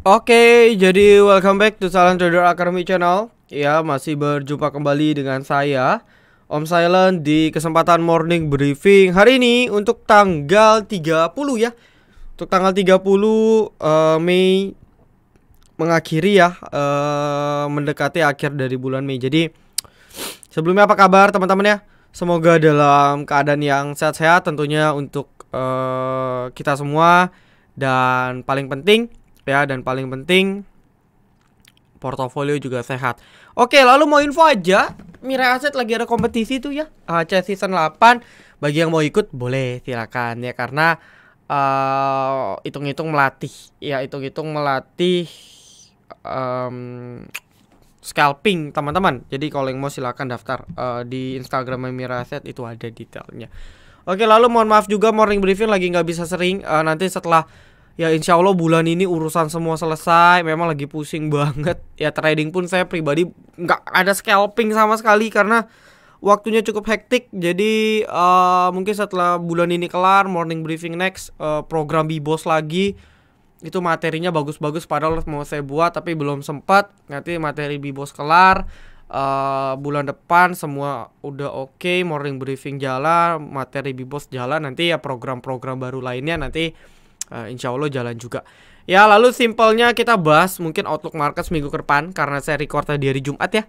Oke, jadi welcome back to Silent Trader Academy channel. Ya, masih berjumpa kembali dengan saya Om Silent di kesempatan morning briefing hari ini untuk tanggal 30 ya. Untuk tanggal 30 uh, eh, Mei mengakhiri ya uh, mendekati akhir dari bulan Mei. Jadi sebelumnya apa kabar teman-teman ya? Semoga dalam keadaan yang sehat-sehat tentunya untuk uh, kita semua dan paling penting ya dan paling penting portofolio juga sehat. Oke, lalu mau info aja, Mirai Asset lagi ada kompetisi tuh ya. ac eh, season 8 bagi yang mau ikut boleh silakan ya karena eh, hitung-hitung uh, melatih ya hitung-hitung melatih um, scalping teman-teman. Jadi kalau yang mau silakan daftar uh, di Instagram Mirai Asset itu ada detailnya. Oke, lalu mohon maaf juga morning briefing lagi nggak bisa sering uh, nanti setelah ya insya Allah bulan ini urusan semua selesai memang lagi pusing banget ya trading pun saya pribadi nggak ada scalping sama sekali karena waktunya cukup hektik jadi uh, mungkin setelah bulan ini kelar morning briefing next uh, program bibos lagi itu materinya bagus-bagus padahal mau saya buat tapi belum sempat nanti materi bibos kelar uh, bulan depan semua udah oke okay, morning briefing jalan materi bibos jalan nanti ya program-program baru lainnya nanti uh, insya Allah jalan juga. Ya lalu simpelnya kita bahas mungkin outlook market seminggu ke depan karena saya record tadi hari Jumat ya.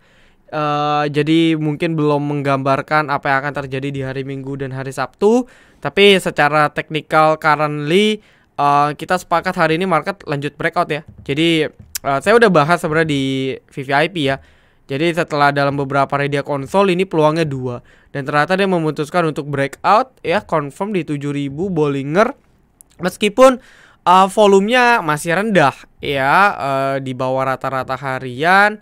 Uh, jadi mungkin belum menggambarkan apa yang akan terjadi di hari Minggu dan hari Sabtu. Tapi secara teknikal currently uh, kita sepakat hari ini market lanjut breakout ya. Jadi uh, saya udah bahas sebenarnya di VVIP ya. Jadi setelah dalam beberapa hari dia konsol ini peluangnya dua dan ternyata dia memutuskan untuk breakout ya confirm di 7000 Bollinger Meskipun uh, volumenya masih rendah ya uh, di bawah rata-rata harian,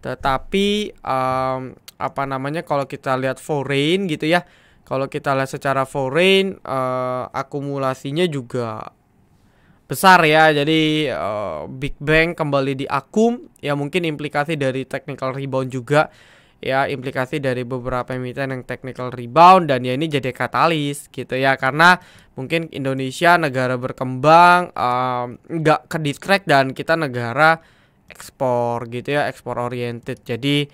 tetapi um, apa namanya kalau kita lihat foreign gitu ya, kalau kita lihat secara foreign uh, akumulasinya juga besar ya jadi uh, big bang kembali di akum ya mungkin implikasi dari technical rebound juga ya implikasi dari beberapa emiten yang technical rebound dan ya ini jadi katalis gitu ya karena mungkin Indonesia negara berkembang nggak um, ke distract dan kita negara ekspor gitu ya ekspor oriented jadi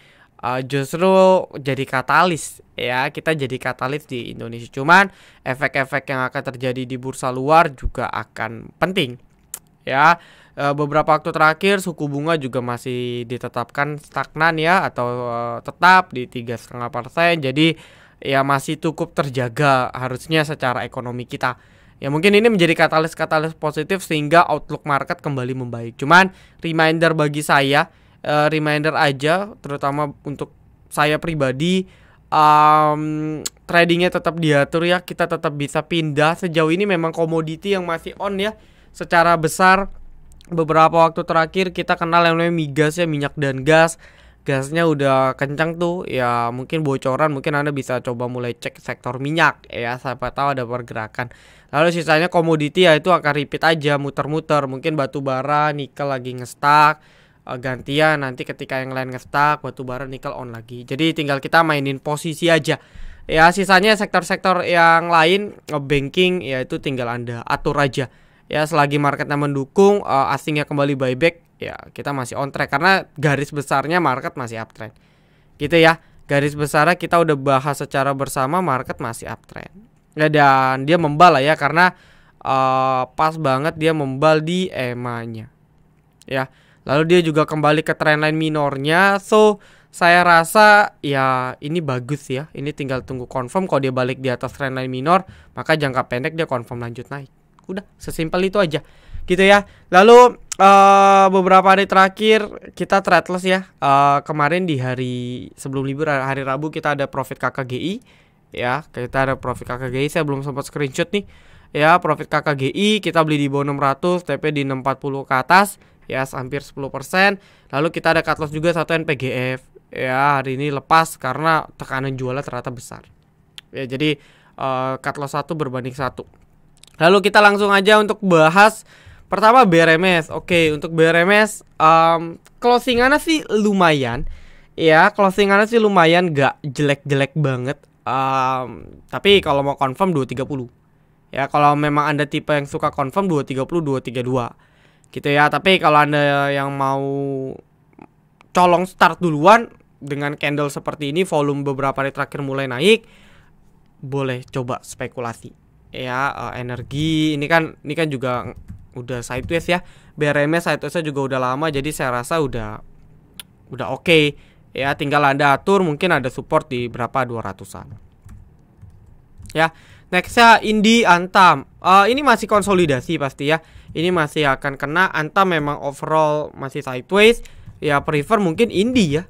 uh, justru jadi katalis ya kita jadi katalis di Indonesia cuman efek-efek yang akan terjadi di bursa luar juga akan penting ya Eh, beberapa waktu terakhir suku bunga juga masih ditetapkan stagnan ya atau eh, tetap di tiga setengah persen. Jadi ya masih cukup terjaga harusnya secara ekonomi kita. Ya mungkin ini menjadi katalis-katalis positif sehingga outlook market kembali membaik. Cuman reminder bagi saya, eh, reminder aja terutama untuk saya pribadi um, tradingnya tetap diatur ya kita tetap bisa pindah sejauh ini memang komoditi yang masih on ya secara besar beberapa waktu terakhir kita kenal yang namanya migas ya minyak dan gas gasnya udah kencang tuh ya mungkin bocoran mungkin anda bisa coba mulai cek sektor minyak ya siapa tahu ada pergerakan lalu sisanya komoditi ya itu akan repeat aja muter-muter mungkin batu bara nikel lagi ngestak eh, gantian nanti ketika yang lain ngestak batu bara nikel on lagi jadi tinggal kita mainin posisi aja ya sisanya sektor-sektor yang lain banking ya itu tinggal anda atur aja ya selagi marketnya mendukung uh, asingnya kembali buyback ya kita masih on track karena garis besarnya market masih uptrend gitu ya garis besarnya kita udah bahas secara bersama market masih uptrend ya, dan dia membal ya karena uh, pas banget dia membal di emanya ya lalu dia juga kembali ke trendline minornya so saya rasa ya ini bagus ya ini tinggal tunggu confirm kalau dia balik di atas trendline minor maka jangka pendek dia confirm lanjut naik Udah sesimpel itu aja. Gitu ya. Lalu uh, beberapa hari terakhir kita threadless ya. Uh, kemarin di hari sebelum libur hari Rabu kita ada profit KKGI ya. Kita ada profit KKGI saya belum sempat screenshot nih. Ya, profit KKGI kita beli di bawah 600, TP di 640 ke atas ya hampir 10%. Lalu kita ada cut juga satu NPGF. Ya, hari ini lepas karena tekanan jualnya ternyata besar. Ya, jadi uh, eh, cut loss berbanding satu Lalu kita langsung aja untuk bahas pertama BRMS. Oke, untuk BRMS um, closingannya sih lumayan. Ya, closingannya sih lumayan gak jelek-jelek banget. Um, tapi kalau mau confirm 230. Ya, kalau memang Anda tipe yang suka confirm 230 232. Gitu ya. Tapi kalau Anda yang mau colong start duluan dengan candle seperti ini volume beberapa hari terakhir mulai naik boleh coba spekulasi ya uh, energi ini kan ini kan juga udah sideways ya brm sideways juga udah lama jadi saya rasa udah udah oke okay. ya tinggal Anda atur mungkin ada support di berapa 200-an ya nextnya Indi Antam uh, ini masih konsolidasi pasti ya ini masih akan kena Antam memang overall masih sideways ya prefer mungkin Indi ya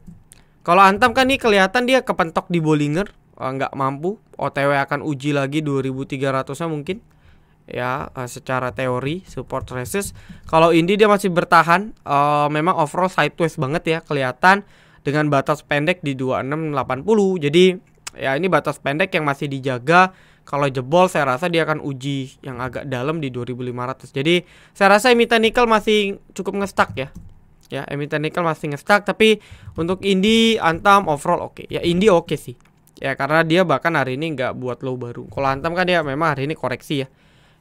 kalau Antam kan ini kelihatan dia kepentok di Bollinger Eh, nggak mampu OTW akan uji lagi 2300-nya mungkin ya eh, secara teori support resist kalau ini dia masih bertahan uh, memang overall sideways banget ya kelihatan dengan batas pendek di 2680 jadi ya ini batas pendek yang masih dijaga kalau jebol saya rasa dia akan uji yang agak dalam di 2500 jadi saya rasa emiten nikel masih cukup ngestak ya ya emiten nikel masih ngestak tapi untuk indi antam overall oke okay. ya indi oke okay sih ya karena dia bahkan hari ini nggak buat low baru kalau Antam kan dia memang hari ini koreksi ya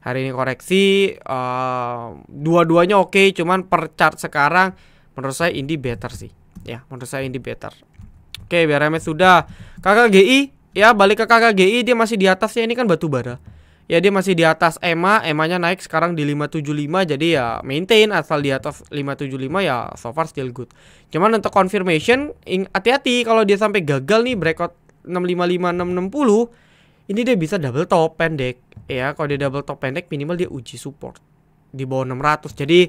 hari ini koreksi uh, dua-duanya oke okay, cuman per chart sekarang menurut saya ini better sih ya menurut saya ini better oke okay, BRMS sudah KKGI ya balik ke KKGI dia masih di atas ya ini kan batu bara ya dia masih di atas EMA EMA nya naik sekarang di 575 jadi ya maintain asal di atas 575 ya so far still good cuman untuk confirmation hati-hati kalau dia sampai gagal nih breakout 655 660 ini dia bisa double top pendek ya kalau dia double top pendek minimal dia uji support di bawah 600 jadi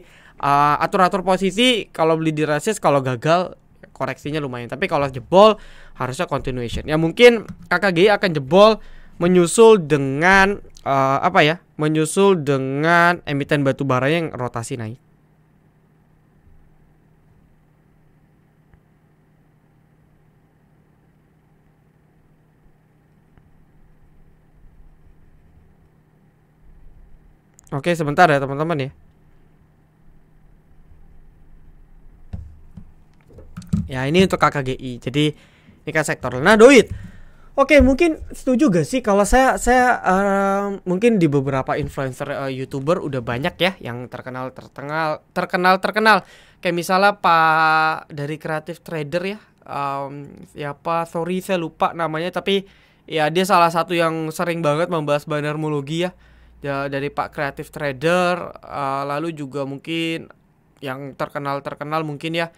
eh, atur atur atur posisi kalau beli di resis kalau gagal koreksinya lumayan tapi kalau jebol harusnya continuation ya mungkin KKG akan jebol menyusul dengan uh, apa ya menyusul dengan emiten batu bara yang rotasi naik Oke, sebentar ya teman-teman ya. Ya, ini untuk KKGI. Jadi ini kan sektor. Nah, duit. Oke, mungkin setuju gak sih kalau saya saya uh, mungkin di beberapa influencer uh, YouTuber udah banyak ya yang terkenal terkenal terkenal terkenal. Kayak misalnya Pak dari kreatif trader ya. Um, siapa sorry saya lupa namanya tapi ya dia salah satu yang sering banget membahas banarmologi ya ya, dari Pak Kreatif Trader uh, lalu juga mungkin yang terkenal terkenal mungkin ya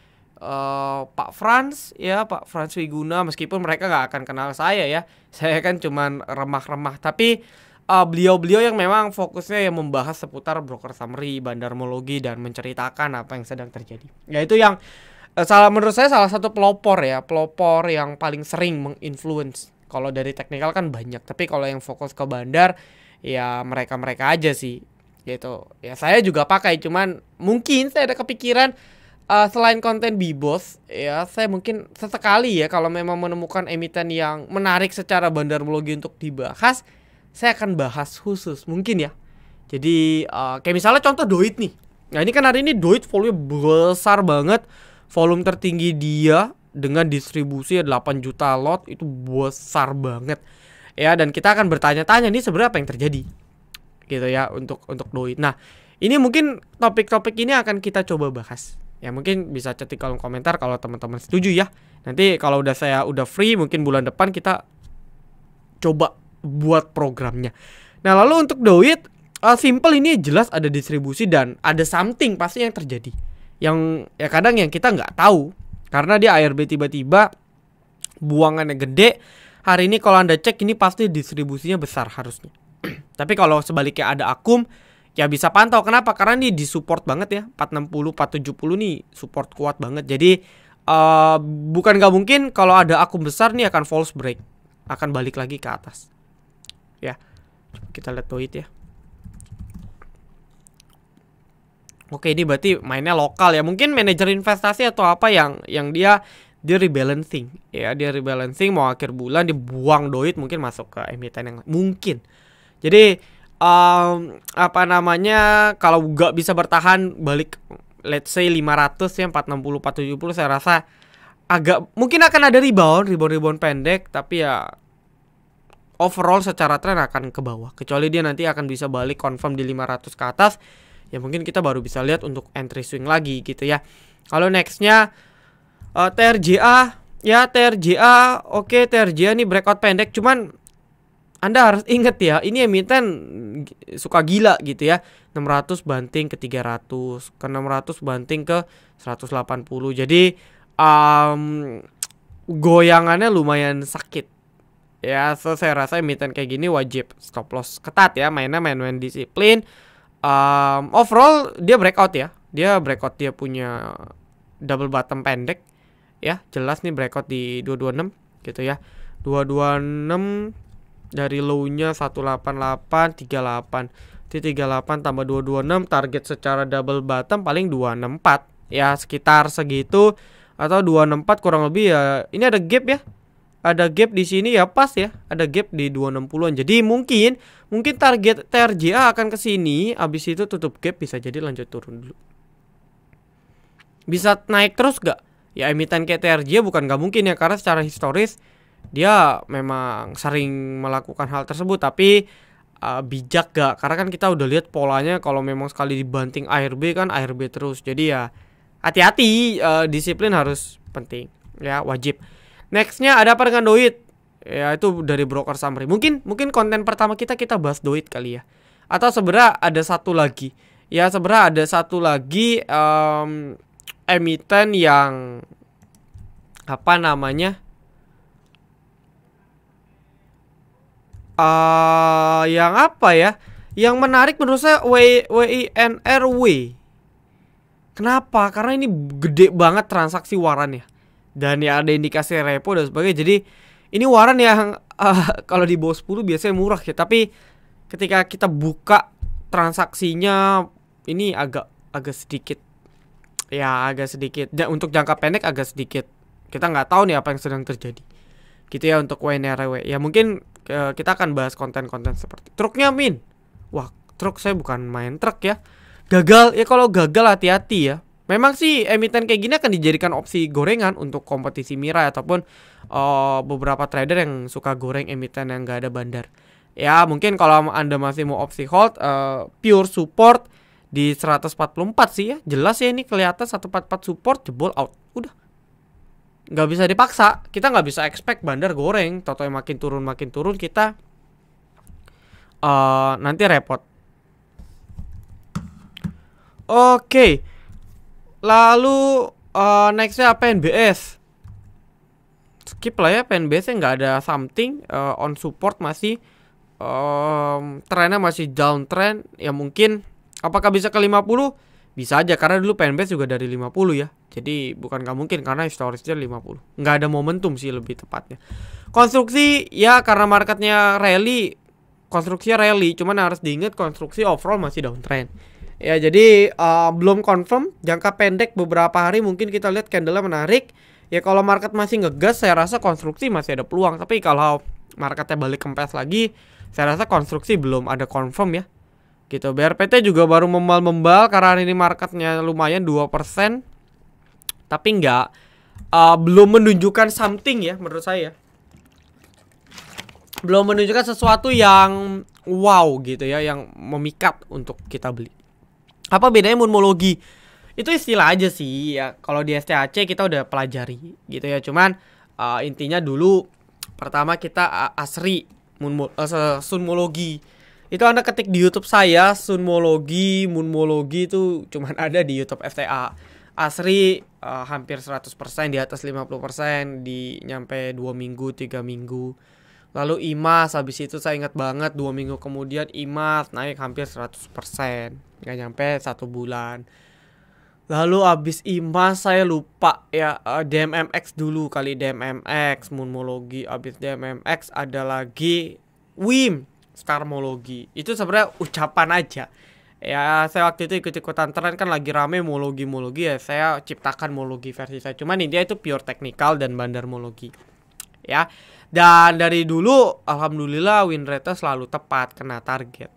uh, Pak Franz ya Pak Franz Wiguna meskipun mereka nggak akan kenal saya ya saya kan cuman remah-remah tapi beliau eh, beliau-beliau yang memang fokusnya yang membahas seputar broker summary bandarmologi dan menceritakan apa yang sedang terjadi yaitu yang uh, salah menurut saya salah satu pelopor ya pelopor yang paling sering menginfluence kalau dari teknikal kan banyak tapi kalau yang fokus ke bandar ya mereka-mereka aja sih gitu. Ya saya juga pakai cuman mungkin saya ada kepikiran uh, selain konten Bibos ya saya mungkin sesekali ya kalau memang menemukan emiten yang menarik secara bandarmologi untuk dibahas saya akan bahas khusus mungkin ya jadi uh, kayak misalnya contoh Doit nih nah ini kan hari ini Doit volume besar banget volume tertinggi dia dengan distribusi 8 juta lot itu besar banget ya dan kita akan bertanya-tanya ini sebenarnya apa yang terjadi gitu ya untuk untuk doi nah ini mungkin topik-topik ini akan kita coba bahas ya mungkin bisa cetik kolom komentar kalau teman-teman setuju ya nanti kalau udah saya udah free mungkin bulan depan kita coba buat programnya nah lalu untuk doit uh, eh, simple ini jelas ada distribusi dan ada something pasti yang terjadi yang ya kadang yang kita nggak tahu karena dia ARB tiba-tiba buangannya gede hari ini kalau Anda cek ini pasti distribusinya besar harusnya. Tapi kalau sebaliknya ada akum, ya bisa pantau kenapa karena ini support banget ya 460 470 nih support kuat banget jadi uh, bukan nggak mungkin kalau ada akum besar nih akan false break akan balik lagi ke atas ya Coba kita lihat tweet ya Oke ini berarti mainnya lokal ya mungkin manajer investasi atau apa yang yang dia dia rebalancing ya dia rebalancing mau akhir bulan dibuang duit mungkin masuk ke emiten yang mungkin jadi um, apa namanya kalau nggak bisa bertahan balik let's say 500 ya 460 470 saya rasa agak mungkin akan ada rebound rebound rebound pendek tapi ya overall secara tren akan ke bawah kecuali dia nanti akan bisa balik confirm di 500 ke atas ya mungkin kita baru bisa lihat untuk entry swing lagi gitu ya kalau nextnya uh, eh, TRJA ya TRJA oke okay, TRJA nih breakout pendek cuman anda harus inget ya, ini emiten suka gila gitu ya. 600 banting ke 300, ke 600 banting ke 180. Jadi um, goyangannya lumayan sakit. Ya, so saya rasa emiten kayak gini wajib stop loss ketat ya, mainnya main-main disiplin. Um, overall dia breakout ya. Dia breakout dia punya double bottom pendek ya jelas nih breakout di 226 gitu ya 226 dari low-nya 188 38 di 38 tambah 226 target secara double bottom paling 264 ya sekitar segitu atau 264 kurang lebih ya ini ada gap ya ada gap di sini ya pas ya ada gap di 260-an jadi mungkin mungkin target TRJA akan ke sini habis itu tutup gap bisa jadi lanjut turun dulu bisa naik terus gak ya emiten kayak TRJ bukan nggak mungkin ya karena secara historis dia memang sering melakukan hal tersebut tapi uh, bijak gak karena kan kita udah lihat polanya kalau memang sekali dibanting ARB kan ARB terus jadi ya hati-hati uh, disiplin harus penting ya wajib nextnya ada apa dengan doit ya itu dari broker summary mungkin mungkin konten pertama kita kita bahas doit kali ya atau sebenarnya ada satu lagi ya sebenarnya ada satu lagi um, emiten yang apa namanya uh, yang apa ya yang menarik menurut saya w WINRW kenapa karena ini gede banget transaksi waran ya dan ya ada indikasi repo dan sebagainya jadi ini waran yang uh, kalau di bawah 10 biasanya murah ya tapi ketika kita buka transaksinya ini agak agak sedikit ya agak sedikit untuk jangka pendek agak sedikit kita nggak tahu nih apa yang sedang terjadi gitu ya untuk WNRW ya mungkin uh, kita akan bahas konten-konten seperti truknya min wah truk saya bukan main truk ya gagal ya kalau gagal hati-hati ya Memang sih emiten kayak gini akan dijadikan opsi gorengan untuk kompetisi Mira ataupun uh, beberapa trader yang suka goreng emiten yang nggak ada bandar. Ya mungkin kalau Anda masih mau opsi hold, uh, pure support di 144 sih ya jelas ya ini kelihatan 144 support jebol out udah nggak bisa dipaksa kita nggak bisa expect bandar goreng toto makin turun makin turun kita uh, nanti repot oke lalu uh, nextnya apa NBS skip lah ya nbs ya, nggak ada something uh, on support masih um, trennya masih downtrend ya mungkin Apakah bisa ke 50? Bisa aja karena dulu fanbase juga dari 50 ya. Jadi bukan nggak mungkin karena historisnya 50. Nggak ada momentum sih lebih tepatnya. Konstruksi ya karena marketnya rally, konstruksi rally, cuman harus diingat konstruksi overall masih downtrend. Ya jadi uh, belum confirm jangka pendek beberapa hari mungkin kita lihat candle menarik. Ya kalau market masih ngegas saya rasa konstruksi masih ada peluang, tapi kalau marketnya balik kempes lagi, saya rasa konstruksi belum ada confirm ya gitu BRPT juga baru membal-membal karena ini marketnya lumayan 2% tapi nggak uh, belum menunjukkan something ya menurut saya belum menunjukkan sesuatu yang wow gitu ya yang memikat untuk kita beli apa bedanya monologi itu istilah aja sih ya kalau di STAC kita udah pelajari gitu ya cuman uh, intinya dulu pertama kita uh, asri mun, uh, sunmologi itu Anda ketik di YouTube saya sunmologi, moonmologi itu cuman ada di YouTube FTA. Asri uh, hampir 100% di atas 50% di nyampe 2 minggu, 3 minggu. Lalu Imas habis itu saya ingat banget 2 minggu kemudian Imas naik hampir 100%. Nggak nyampe 1 bulan. Lalu abis IMA saya lupa ya uh, eh, DMMX dulu kali DMMX Moonmologi abis DMMX ada lagi WIM starmologi itu sebenarnya ucapan aja ya saya waktu itu ikut ikutan tren kan lagi rame mologi mologi ya saya ciptakan mologi versi saya cuman ini dia itu pure teknikal dan bandar mologi ya dan dari dulu alhamdulillah win rate selalu tepat kena target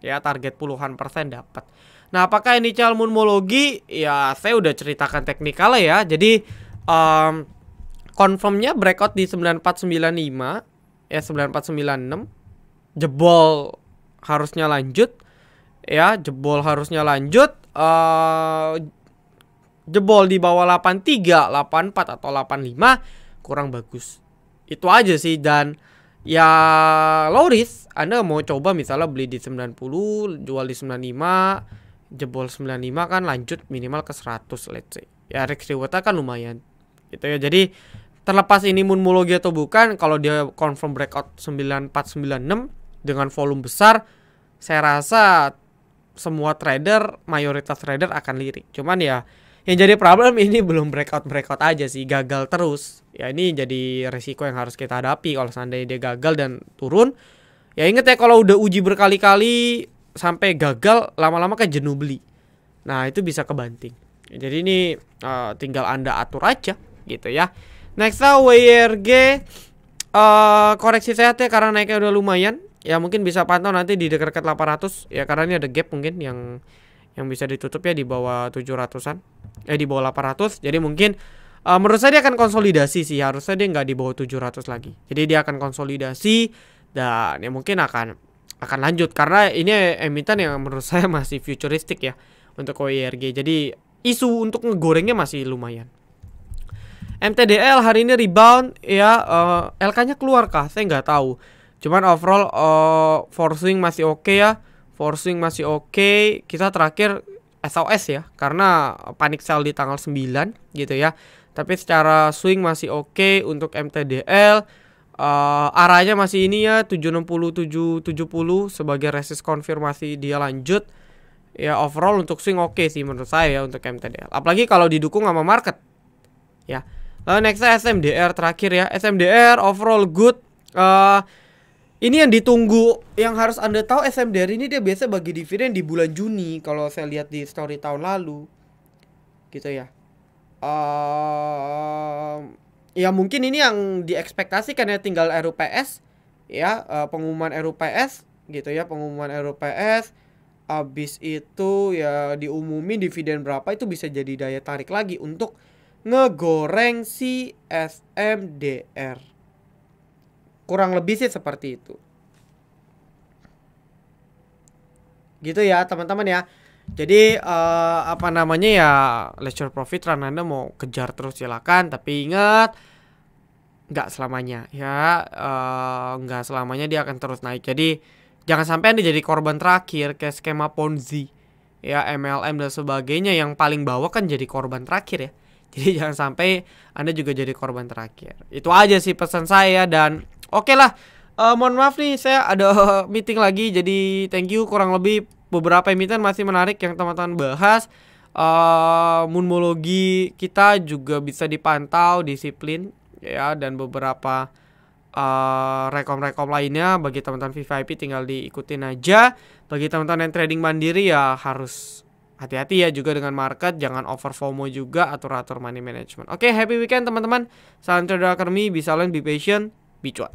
ya target puluhan persen dapat nah apakah ini mologi ya saya udah ceritakan teknikal ya jadi um, confirmnya breakout di sembilan sembilan empat lima ya sembilan sembilan empat enam jebol harusnya lanjut ya jebol harusnya lanjut uh, jebol di bawah 83 84 atau 85 kurang bagus itu aja sih dan ya Loris Anda mau coba misalnya beli di 90 jual di 95 jebol 95 kan lanjut minimal ke 100 let's say ya Rex Riwata kan lumayan gitu ya jadi terlepas ini Moon atau bukan kalau dia confirm breakout 9496 dengan volume besar saya rasa semua trader mayoritas trader akan lirik cuman ya yang jadi problem ini belum breakout breakout aja sih gagal terus ya ini jadi resiko yang harus kita hadapi kalau seandainya dia gagal dan turun ya inget ya kalau udah uji berkali-kali sampai gagal lama-lama kan jenuh beli nah itu bisa kebanting jadi ini uh, tinggal anda atur aja gitu ya next WRG uh, eh, koreksi sehat ya karena naiknya udah lumayan ya mungkin bisa pantau nanti di dekat 800 ya karena ini ada gap mungkin yang yang bisa ditutup ya di bawah 700-an eh di bawah 800 jadi mungkin uh, menurut saya dia akan konsolidasi sih harusnya dia nggak di bawah 700 lagi jadi dia akan konsolidasi dan ya mungkin akan akan lanjut karena ini emiten yang menurut saya masih futuristik ya untuk OIRG jadi isu untuk ngegorengnya masih lumayan MTDL hari ini rebound ya uh, eh, LK-nya keluar kah saya nggak tahu Cuman overall uh, forcing masih oke okay ya. Forcing masih oke. Okay. Kita terakhir SOS ya karena panic sell di tanggal 9 gitu ya. Tapi secara swing masih oke okay untuk MTDL. Uh, eh, arahnya masih ini ya 760 770 sebagai resist konfirmasi dia lanjut. Ya overall untuk swing oke okay sih menurut saya ya untuk MTDL. Apalagi kalau didukung sama market. Ya. Lalu nextnya SMDR terakhir ya. SMDR overall good. Uh, ini yang ditunggu, yang harus Anda tahu SMDR ini dia biasa bagi dividen di bulan Juni kalau saya lihat di story tahun lalu. Gitu ya. Uh, ya mungkin ini yang diekspektasikan ya tinggal RUPS ya uh, pengumuman RUPS gitu ya pengumuman RUPS abis itu ya diumumin dividen berapa itu bisa jadi daya tarik lagi untuk ngegoreng si SMDR kurang lebih sih seperti itu gitu ya teman-teman ya jadi uh, apa namanya ya lecture profit run anda mau kejar terus silakan tapi ingat nggak selamanya ya uh, nggak selamanya dia akan terus naik jadi jangan sampai anda jadi korban terakhir kayak skema ponzi ya MLM dan sebagainya yang paling bawah kan jadi korban terakhir ya jadi jangan sampai anda juga jadi korban terakhir itu aja sih pesan saya dan Oke lah, uh, mohon maaf nih saya ada meeting lagi jadi thank you kurang lebih beberapa emiten masih menarik yang teman-teman bahas. Uh, eh, moonmologi kita juga bisa dipantau disiplin ya dan beberapa eh, rekom-rekom uh, lainnya bagi teman-teman VVIP tinggal diikutin aja. Bagi teman-teman yang trading mandiri ya harus hati-hati ya juga dengan market, jangan over FOMO juga atur-atur money management. Oke, okay, happy weekend teman-teman. Salam trader academy, bisa lain be patient. 闭转。